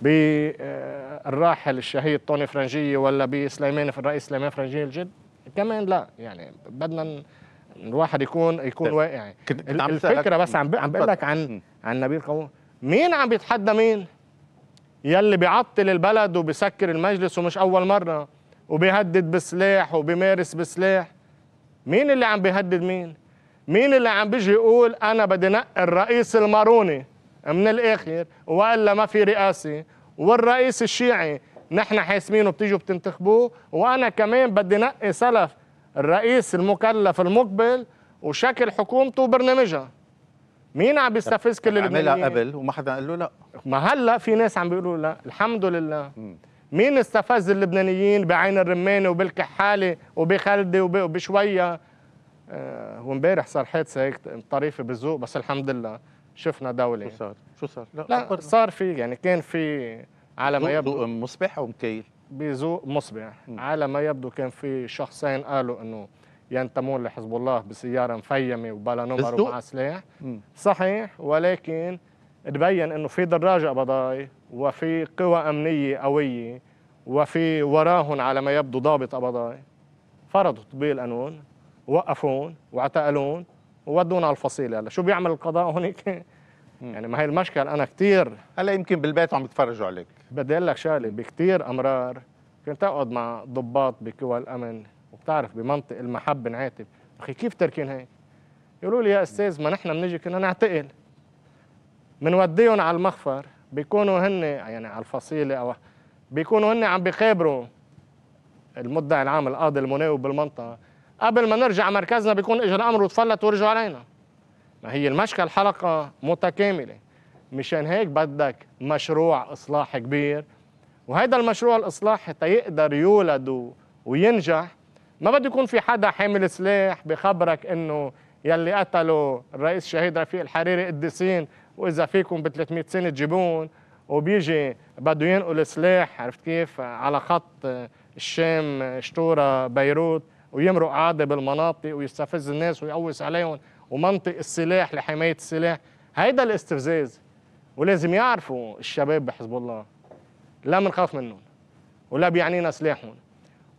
بالراحل آه، الشهيد طوني فرنجيه ولا بسليمان الرئيس سليمان فرنجيه الجد كمان لا يعني بدنا الواحد يكون يكون طيب. واقعي الفكره بس عم عم بقول لك عن عن نبيل قوم مين عم بيتحدى مين يلي بيعطل البلد وبسكر المجلس ومش اول مره وبيهدد بسلاح وبيمارس بسلاح مين اللي عم بيهدد مين مين اللي عم بيجي يقول انا بدي نقي الرئيس الماروني من الاخر والا ما في رئاسه والرئيس الشيعي نحن حاسمينه بتيجوا بتنتخبوه وانا كمان بدي نقي سلف الرئيس المكلف المقبل وشكل حكومته وبرنامجها مين عم بيستفز كل اللبنانيين عملها قبل وما حدا قال له لا ما هلا في ناس عم بيقولوا لا الحمد لله م. مين استفز اللبنانيين بعين الرمانة وبالكحالة وبخلدي وبشوية آه وامبارح صار حادثة هيك طريفة بالذوق بس الحمد لله شفنا دولة شو صار؟ شو صار؟ لا, لا صار في يعني كان في على ما يبدو مصبح أو مكيل؟ بذوق مصبح م. على ما يبدو كان في شخصين قالوا انه ينتمون لحزب الله بسياره مفيمه وبلا نمر ومع سلاح صحيح ولكن تبين انه في دراجه قبضاي وفي قوى أمنية قوية وفي وراهن على ما يبدو ضابط أبضاي فرضوا تطبيق القانون وقفون واعتقلون وودون على الفصيلة هلا شو بيعمل القضاء هونيك يعني ما هي المشكل انا كثير هلا يمكن بالبيت عم يتفرجوا عليك بدي اقول لك شغله بكثير امرار كنت اقعد مع ضباط بقوى الامن وبتعرف بمنطق المحب نعاتب اخي كيف تركين هيك يقولوا لي يا استاذ ما نحن بنيجي كنا نعتقل بنوديهم على المخفر بيكونوا هن يعني على الفصيله او بيكونوا هن عم بخابروا المدعي العام القاضي المناوب بالمنطقه قبل ما نرجع مركزنا بيكون اجى الامر وتفلت ورجعوا علينا ما هي المشكل حلقه متكامله مشان هيك بدك مشروع اصلاح كبير وهيدا المشروع الاصلاح تيقدر يولد وينجح ما بده يكون في حدا حامل سلاح بخبرك انه يلي قتلوا الرئيس الشهيد رفيق الحريري قديسين واذا فيكم ب 300 سنه تجيبون وبيجي بده ينقل سلاح عرفت كيف على خط الشام شطوره بيروت ويمرق عادي بالمناطق ويستفز الناس ويقوس عليهم ومنطق السلاح لحمايه السلاح هيدا الاستفزاز ولازم يعرفوا الشباب بحزب الله لا بنخاف منهم ولا بيعنينا سلاحهم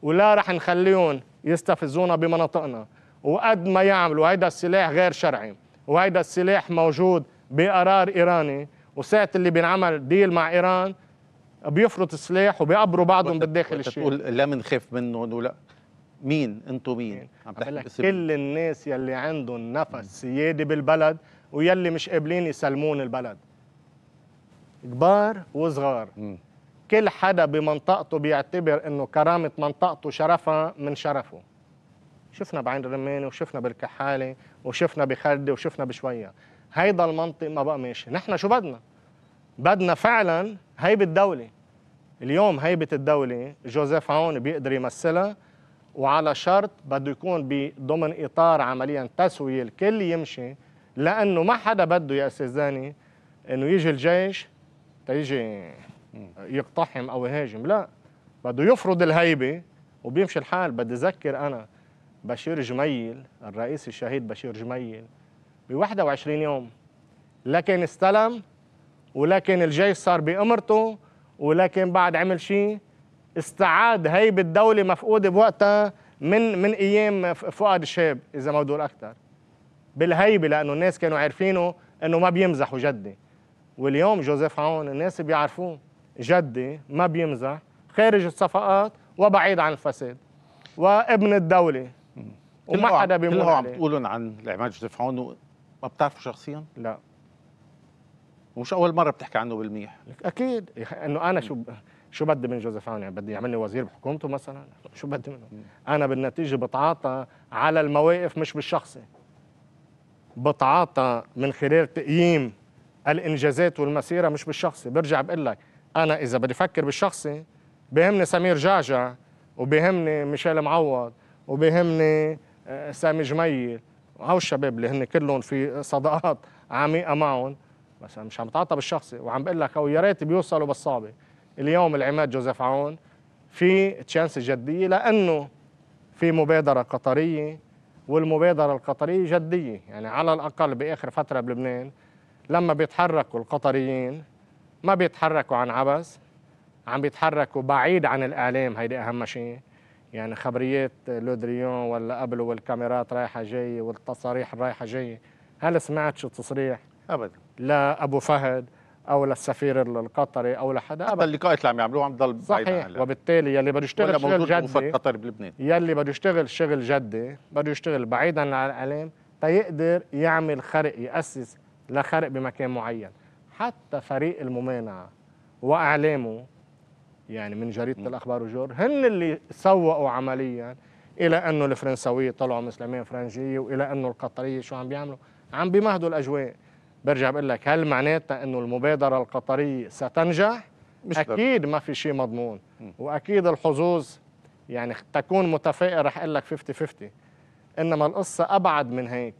ولا رح نخليهم يستفزونا بمناطقنا وقد ما يعملوا هيدا السلاح غير شرعي وهيدا السلاح موجود بقرار ايراني وساعه اللي بينعمل ديل مع ايران بيفرط السلاح وبيقبروا بعضهم بالداخل الشيعي تقول لا بنخاف منه ولا مين انتم مين, عم كل الناس يلي عندهم نفس سيادي بالبلد ويلي مش قابلين يسلمون البلد كبار وصغار كل حدا بمنطقته بيعتبر انه كرامه منطقته شرفها من شرفه شفنا بعين الرمانه وشفنا بالكحاله وشفنا بخردة وشفنا بشويه هيدا المنطق ما بقى ماشي نحن شو بدنا بدنا فعلا هيبه الدوله اليوم هيبه الدوله جوزيف عون بيقدر يمثلها وعلى شرط بده يكون ضمن اطار عمليا تسويه الكل يمشي لانه ما حدا بده يا استاذ انه يجي الجيش تيجي يقتحم او يهاجم لا بده يفرض الهيبه وبيمشي الحال بدي اذكر انا بشير جميل الرئيس الشهيد بشير جميل ب 21 يوم لكن استلم ولكن الجيش صار بأمرته ولكن بعد عمل شيء استعاد هيبة الدولة مفقودة بوقتها من من ايام فؤاد الشاب اذا ما بدول اكثر بالهيبه لانه الناس كانوا عارفينه انه ما بيمزحوا جدي واليوم جوزيف عون الناس بيعرفوه جدي ما بيمزح خارج الصفقات وبعيد عن الفساد وابن الدوله وما حدا بيمزح عليه عم تقولن عن العماد جوزيف عون ما بتعرفه شخصيا؟ لا ومش اول مره بتحكي عنه بالميح لك اكيد انه انا شو شو بدي من جوزيف عون يعني بدي يعملني وزير بحكومته مثلا شو بدي منه انا بالنتيجه بتعاطى على المواقف مش بالشخصي بتعاطى من خلال تقييم الانجازات والمسيره مش بالشخصي برجع بقول لك انا اذا بدي افكر بالشخصي بهمني سمير جعجع وبهمني ميشيل معوض وبهمني آه، سامي جميل وهو الشباب اللي هن كلهم في صداقات عميقه معهم بس مش عم بتعاطى بالشخصي وعم بقول لك او يا ريت بيوصلوا بالصعبه اليوم العماد جوزيف عون في تشانس جديه لانه في مبادره قطريه والمبادره القطريه جديه يعني على الاقل باخر فتره بلبنان لما بيتحركوا القطريين ما بيتحركوا عن عبث عم بيتحركوا بعيد عن الاعلام هيدي اهم شيء يعني خبريات لودريون ولا قبله والكاميرات رايحه جايه والتصاريح رايحه جايه هل سمعت شو تصريح ابدا لا ابو فهد او للسفير القطري او لحدا ابدا اللقاءات اللي عم يعملوه عم تضل صحيح وبالتالي يلي بده يشتغل شغل جدي قطر بلبنان يلي بده يشتغل شغل جدي بده يشتغل بعيدا عن الاعلام تيقدر يعمل خرق ياسس لخرق بمكان معين حتى فريق الممانعه واعلامه يعني من جريده الاخبار وجور هن اللي سوقوا عمليا الى انه الفرنساويه طلعوا مسلمين فرنجيه والى انه القطريه شو عم بيعملوا عم بيمهدوا الاجواء برجع بقول لك هل معناتها انه المبادره القطريه ستنجح مش اكيد ما في شيء مضمون واكيد الحظوظ يعني تكون متفائل رح اقول لك 50 50 انما القصه ابعد من هيك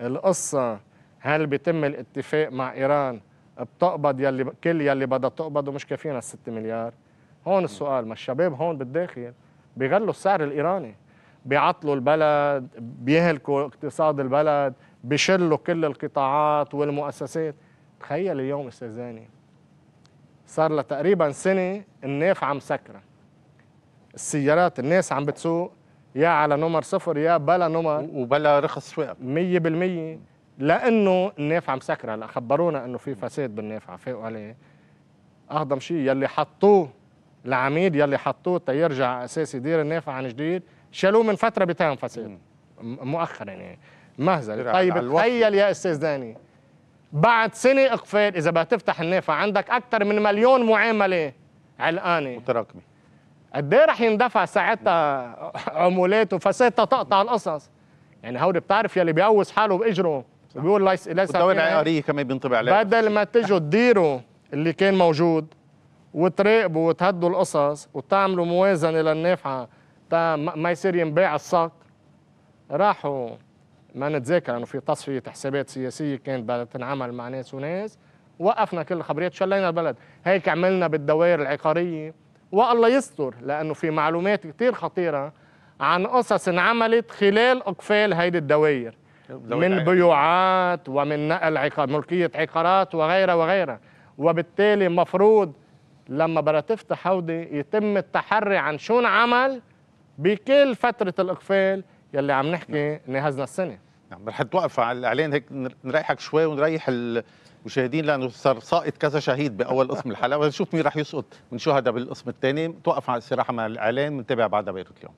القصه هل بيتم الاتفاق مع ايران بتقبض يلي كل يلي بدها تقبض ومش كافينا ال 6 مليار هون السؤال ما الشباب هون بالداخل بيغلوا السعر الايراني بيعطلوا البلد بيهلكوا اقتصاد البلد بشلوا كل القطاعات والمؤسسات تخيل اليوم استاذ زاني صار تقريبا سنه الناف عم سكره السيارات الناس عم بتسوق يا على نمر صفر يا بلا نمر وبلا رخص سواقه 100% لانه النافعه مسكره هلا خبرونا انه في فساد بالنافعه فاقوا عليه اهضم شيء يلي حطوه العميد يلي حطوه تيرجع اساس يدير النافع عن جديد شالوه من فتره بتام فساد مؤخرا يعني مهزله طيب تخيل يا استاذ داني بعد سنه اقفال اذا تفتح النافع عندك اكثر من مليون معامله علقانه متراكمه قد ايه رح يندفع ساعتها عمولات وفساد تقطع القصص يعني هودي بتعرف يلي بيقوس حاله باجره بيقول ليس ليس الدوله كمان بينطبع عليها بدل ما تجوا تديروا اللي كان موجود وتراقبوا وتهدوا القصص وتعملوا موازنة للنافعة تا ما يصير ينباع الصك راحوا ما نتذاكر انه في تصفية حسابات سياسية كانت بدها تنعمل مع ناس وناس وقفنا كل الخبريات شلينا البلد هيك عملنا بالدوائر العقارية والله يستر لأنه في معلومات كثير خطيرة عن قصص انعملت خلال أقفال هيدي الدوائر من بيوعات ومن نقل عقار ملكية عقارات وغيرها وغيرها وبالتالي مفروض لما بدها تفتح هودي يتم التحري عن شو انعمل بكل فتره الاقفال يلي عم نحكي نعم. نهزنا السنه نعم رح توقف على الاعلان هيك نريحك شوي ونريح المشاهدين لانه صار ساقط كذا شهيد باول قسم الحلقه ونشوف مين رح يسقط من شهداء بالقسم الثاني توقف على الاستراحه مع الاعلان بنتابع بعدها بيروت اليوم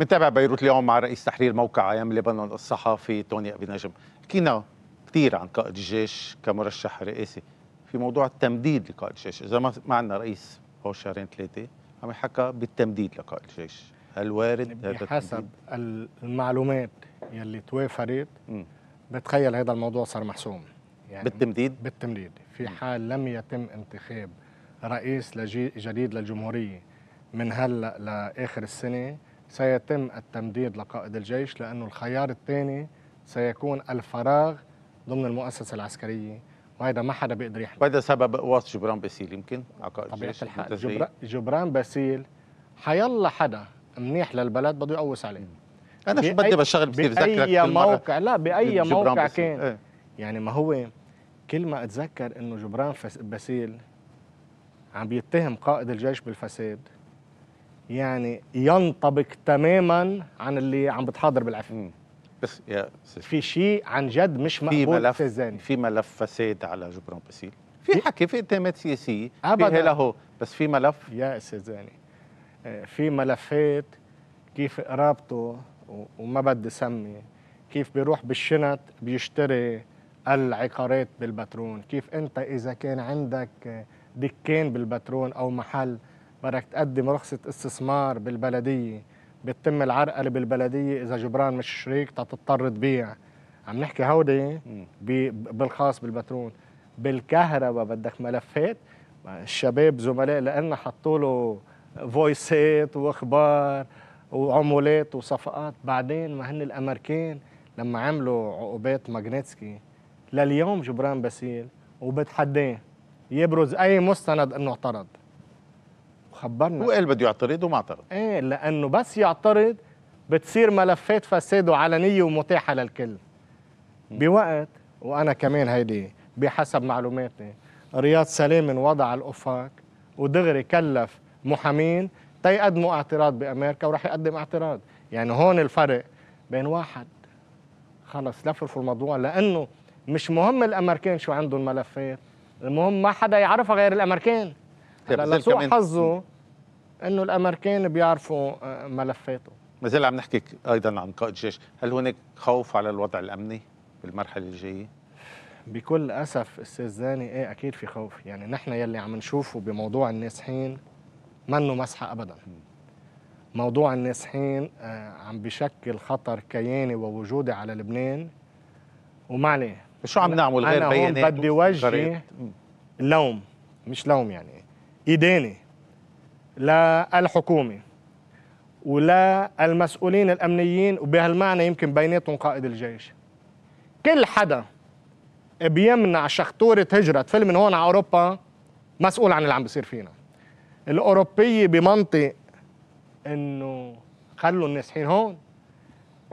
متابع بيروت اليوم مع رئيس تحرير موقع ايام لبنان الصحفي توني ابي نجم حكينا كثير عن قائد الجيش كمرشح رئاسي في موضوع التمديد لقائد الجيش اذا ما عندنا رئيس هو شهرين ثلاثه عم يحكى بالتمديد لقائد الجيش هل وارد هذا حسب المعلومات يلي توافرت بتخيل هذا الموضوع صار محسوم يعني بالتمديد بالتمديد في حال لم يتم انتخاب رئيس جديد للجمهوريه من هلا لاخر السنه سيتم التمديد لقائد الجيش لأنه الخيار الثاني سيكون الفراغ ضمن المؤسسة العسكرية وهذا ما حدا بيقدر يحمي وهذا سبب وصف جبران باسيل يمكن على قائد طبيعة الجيش جبر... جبران باسيل حيلا حدا منيح للبلد بده يقوس عليه انا شو بدي بشغل بدي بذكرك بأي موقع لا بأي موقع بسيل. كان ايه؟ يعني ما هو كل ما اتذكر انه جبران باسيل عم بيتهم قائد الجيش بالفساد يعني ينطبق تماما عن اللي عم بتحاضر بالعفه بس يا سيستي. في شيء عن جد مش مقبول في ملف الزاني. في ملف فساد على جبران باسيل في حكي في اتهامات سياسيه ابدا في هو بس في ملف يا استاذ زاني آه، في ملفات كيف قرابته وما بدي سمي كيف بيروح بالشنط بيشتري العقارات بالبترون كيف انت اذا كان عندك دكان بالبترون او محل بدك تقدم رخصة استثمار بالبلدية بتتم العرقلة بالبلدية إذا جبران مش شريك تضطر تبيع عم نحكي هودي بالخاص بالبترول بالكهرباء بدك ملفات الشباب زملاء لنا حطوا له فويسات واخبار وعمولات وصفقات بعدين ما هن الامريكان لما عملوا عقوبات ماجنتسكي لليوم جبران باسيل وبتحداه يبرز اي مستند انه اعترض خبرنا وقال بده يعترض وما اعترض ايه لانه بس يعترض بتصير ملفات فساد وعلنيه ومتاحه للكل بوقت وانا كمان هيدي بحسب معلوماتي رياض سلام وضع الافاق ودغري كلف محامين تيقدموا اعتراض بامريكا وراح يقدم اعتراض يعني هون الفرق بين واحد خلص لفرفوا الموضوع لانه مش مهم الامريكان شو عندهم ملفات المهم ما حدا يعرفها غير الامريكان طيب هلا كمان حظه انه الامريكان بيعرفوا آه، ملفاته ما زال عم نحكي ايضا عن قائد الجيش، هل هناك خوف على الوضع الامني بالمرحله الجايه؟ بكل اسف استاذ زاني ايه اكيد في خوف، يعني نحن يلي عم نشوفه بموضوع النازحين منه مسحه ابدا. موضوع النازحين آه، عم بشكل خطر كياني ووجودي على لبنان عليه شو عم نعمل غير بيانات انا بدي وجه لوم مش لوم يعني إداني لا الحكومة ولا المسؤولين الأمنيين وبهالمعنى يمكن بيناتهم قائد الجيش كل حدا بيمنع شخطورة هجرة فيلم من هون على أوروبا مسؤول عن اللي عم بيصير فينا الأوروبية بمنطق إنه خلوا الناس حين هون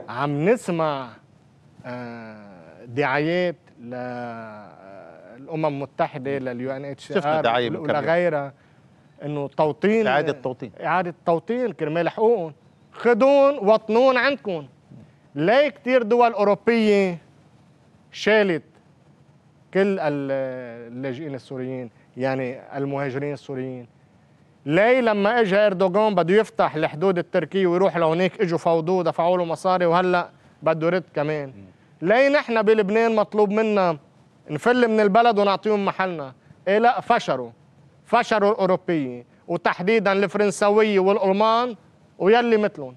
عم نسمع آه، دعايات ل للامم المتحده لليو ان اتش ار ولغيرها انه توطين اعاده توطين اعاده توطين كرمال حقوقهم خدون وطنون عندكم ليه كثير دول اوروبيه شالت كل اللاجئين السوريين يعني المهاجرين السوريين ليه لما اجى اردوغان بده يفتح الحدود التركيه ويروح لهونيك اجوا فوضوه دفعوا له مصاري وهلا بده يرد كمان ليه نحن بلبنان مطلوب منا نفل من البلد ونعطيهم محلنا إيه لا فشلوا فشلوا الأوروبيين وتحديدا الفرنسوية والألمان ويلي مثلهم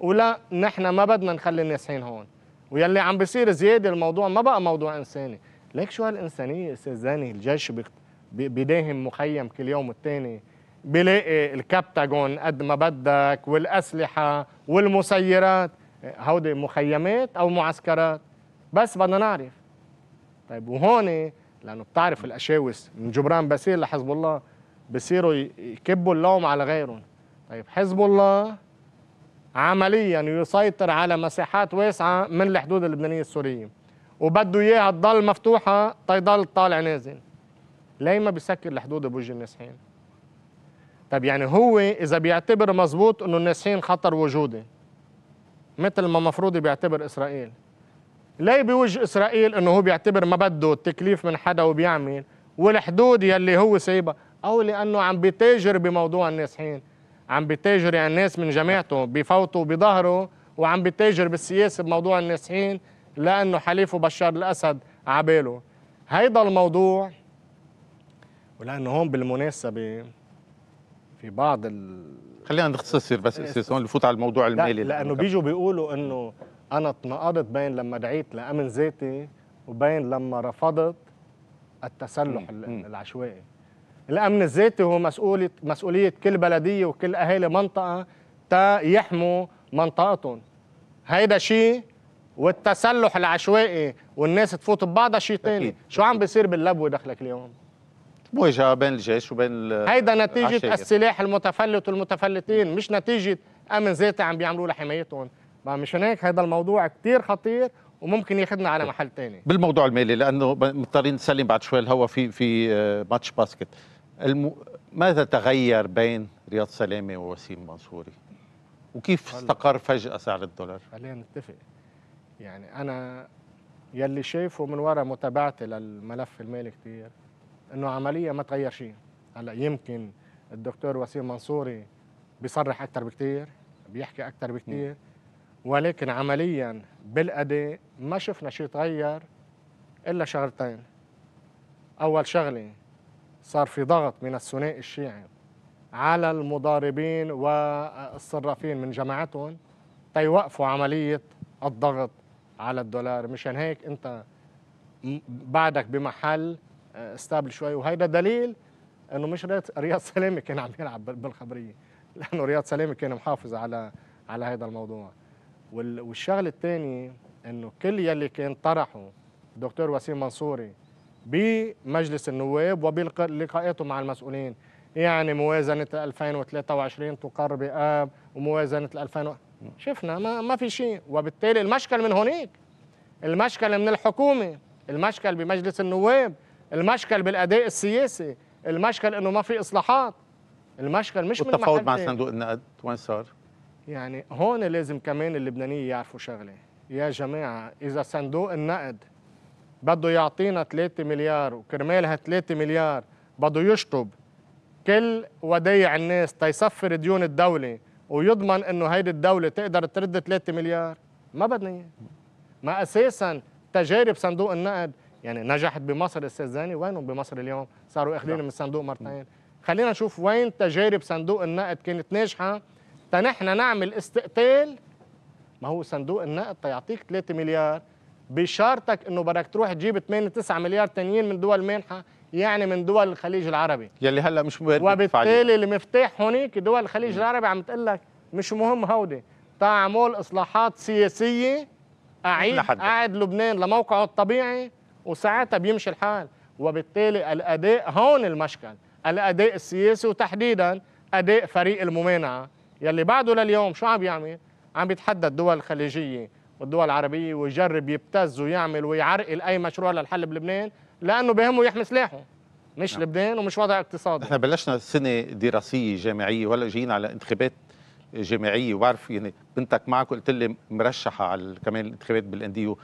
ولا نحن ما بدنا نخلي النازحين هون ويلي عم بيصير زيادة الموضوع ما بقى موضوع إنساني ليك شو هالإنسانية أستاذ الجيش بيداهم مخيم كل يوم والتاني بلاقي الكابتاجون قد ما بدك والأسلحة والمسيرات هودي مخيمات أو معسكرات بس بدنا نعرف طيب وهون لانه بتعرف الاشاوس من جبران باسيل لحزب الله بصيروا يكبوا اللوم على غيرهم طيب حزب الله عمليا يسيطر على مساحات واسعه من الحدود اللبنانيه السوريه وبده اياها تضل مفتوحه تضل طالع نازل ليه ما بيسكر الحدود بوجه النازحين طيب يعني هو اذا بيعتبر مزبوط انه النازحين خطر وجودي مثل ما مفروض بيعتبر اسرائيل ليه بوج اسرائيل انه هو بيعتبر ما بده التكليف من حدا وبيعمل والحدود يلي هو سايبها او لانه عم بيتاجر بموضوع النازحين عم بيتاجر يعني الناس من جماعته بفوتوا بظهره وعم بيتاجر بالسياسه بموضوع النازحين لانه حليفه بشار الاسد عباله هيدا الموضوع ولانه هون بالمناسبه في بعض ال... خلينا نختصر بس هون نفوت على الموضوع المالي لا لانه بيجوا بيقولوا انه انا اتنقضت بين لما دعيت لامن ذاتي وبين لما رفضت التسلح مم. العشوائي الامن الذاتي هو مسؤوليه مسؤوليه كل بلديه وكل اهالي منطقه تا يحموا منطقتهم هيدا شيء والتسلح العشوائي والناس تفوت ببعضها شيء ثاني شو عم بيصير باللبوه دخلك اليوم مواجهه بين الجيش وبين هيدا نتيجه السلاح المتفلت والمتفلتين مش نتيجه امن ذاتي عم بيعملوا لحمايتهم ما مش هناك هذا الموضوع كتير خطير وممكن ياخذنا على محل تاني بالموضوع المالي لانه مضطرين نسلم بعد شوي الهوا في في آه، ماتش باسكت الم... ماذا تغير بين رياض سلامه ووسيم منصوري وكيف استقر فجاه سعر الدولار خلينا نتفق يعني انا يلي شايفه من وراء متابعتي للملف المالي كثير انه عمليا ما تغير شيء هلا يمكن الدكتور وسيم منصوري بيصرح اكثر بكثير بيحكي اكثر بكثير ولكن عمليا بالأداء ما شفنا شيء تغير إلا شغلتين أول شغلة صار في ضغط من الثنائي الشيعي على المضاربين والصرافين من جماعتهم تيوقفوا عملية الضغط على الدولار مشان هيك أنت بعدك بمحل آه، استابل شوي وهيدا دليل انه مش رياض سلامه كان عم يلعب بالخبريه لانه رياض سلامه كان محافظ على على هذا الموضوع والشغل الثاني انه كل يلي كان طرحه الدكتور وسيم منصوري بمجلس النواب وبلقاءاته مع المسؤولين يعني موازنة 2023 تقر بآب وموازنة 2000 شفنا ما, ما في شيء وبالتالي المشكل من هونيك المشكل من الحكومة المشكل بمجلس النواب المشكل بالأداء السياسي المشكل أنه ما في إصلاحات المشكل مش من والتفاوض مع صندوق النقد وين صار؟ يعني هون لازم كمان اللبنانية يعرفوا شغلة يا جماعة إذا صندوق النقد بده يعطينا 3 مليار وكرمال 3 مليار بده يشطب كل ودايع الناس تيصفر ديون الدولة ويضمن انه هيدي الدولة تقدر ترد 3 مليار ما بدنا اياه ما اساسا تجارب صندوق النقد يعني نجحت بمصر استاذ زاني وينهم بمصر اليوم صاروا اخذين نعم. من الصندوق مرتين نعم. خلينا نشوف وين تجارب صندوق النقد كانت ناجحه تنحنا نعمل استقتال ما هو صندوق النقد تيعطيك 3 مليار بشرطك انه بدك تروح تجيب 8 9 مليار تانيين من دول مانحه يعني من دول الخليج العربي يلي هلا مش مهم وبالتالي المفتاح هونيك دول الخليج م. العربي عم تقول لك مش مهم هودي تعمل اصلاحات سياسيه اعيد قاعد لبنان لموقعه الطبيعي وساعتها بيمشي الحال وبالتالي الاداء هون المشكل الاداء السياسي وتحديدا اداء فريق الممانعه يلي بعده لليوم شو عم يعمل؟ عم بيتحدى الدول الخليجيه والدول العربيه ويجرب يبتز ويعمل ويعرقل اي مشروع للحل بلبنان لانه بهمه يحمي سلاحه مش نعم. لبنان ومش وضع اقتصادي احنا بلشنا سنه دراسيه جامعيه ولا جينا على انتخابات جامعيه وبعرف يعني بنتك معك قلت لي مرشحه على كمان الانتخابات بالانديو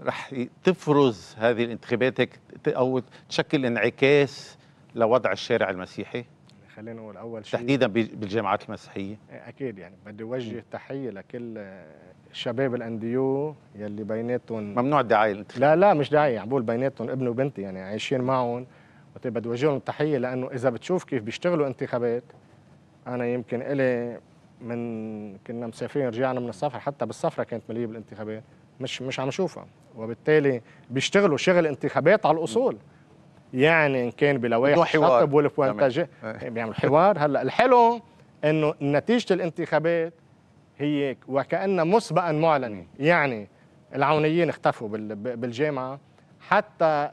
رح تفرز هذه الانتخابات هيك او تشكل انعكاس لوضع الشارع المسيحي خلينا نقول اول شيء تحديدا بالجامعات المسيحيه إيه، اكيد يعني بدي وجه تحيه لكل شباب الانديو يلي بيناتهم ممنوع الدعايه الانتخابيه لا لا مش دعايه عم يعني بقول بيناتهم ابني وبنتي يعني عايشين معهم وقت بدي اوجه لهم تحيه لانه اذا بتشوف كيف بيشتغلوا انتخابات انا يمكن الي من كنا مسافرين رجعنا من السفر حتى بالسفره كانت مليئه بالانتخابات مش مش عم اشوفها وبالتالي بيشتغلوا شغل انتخابات على الاصول م. يعني ان كان بلوائح شطب والفوانتاج إيه. إيه، بيعمل بيعملوا حوار هلا الحلو انه نتيجه الانتخابات هي وكانها مسبقا معلنه يعني العونيين اختفوا بالجامعه حتى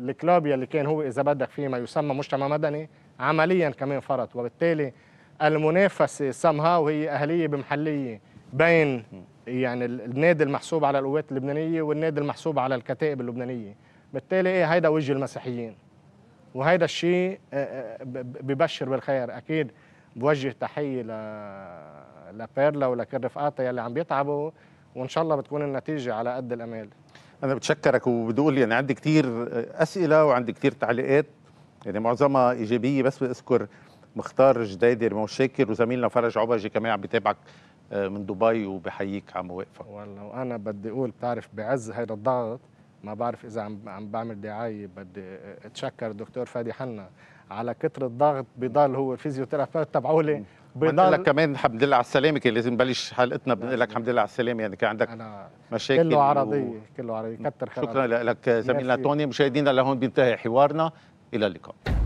الكلاب اللي كان هو اذا بدك فيه ما يسمى مجتمع مدني عمليا كمان فرط وبالتالي المنافسه سمها هي اهليه بمحليه بين يعني النادي المحسوب على القوات اللبنانيه والنادي المحسوب على الكتائب اللبنانيه بالتالي ايه هيدا وجه المسيحيين وهيدا الشيء آه، آه، ببشر بالخير اكيد بوجه تحيه ل لبيرلا ولكل رفقاتها يلي عم بيتعبوا وان شاء الله بتكون النتيجه على قد الامال انا بتشكرك وبدي اقول يعني عندي كثير اسئله وعندي كثير تعليقات يعني معظمها ايجابيه بس بذكر مختار جديدر مو شاكر وزميلنا فرج عبجي كمان عم بيتابعك آه، من دبي وبحييك عم واقفه والله وانا بدي اقول بتعرف بعز هيدا الضغط ما بعرف اذا عم عم بعمل دعايه بدي اتشكر الدكتور فادي حنا على كثره ضغط بضل هو الفيزيوثيرابيست تبعولي بضل لك كمان الحمد لله على السلامه كان لازم نبلش حلقتنا بنقول لك الحمد لله على السلامه يعني كان عندك مشاكل كله عرضيه و... كله عرضيه كتر خير شكرا لك زميلنا توني مشاهدينا لهون بينتهي حوارنا الى اللقاء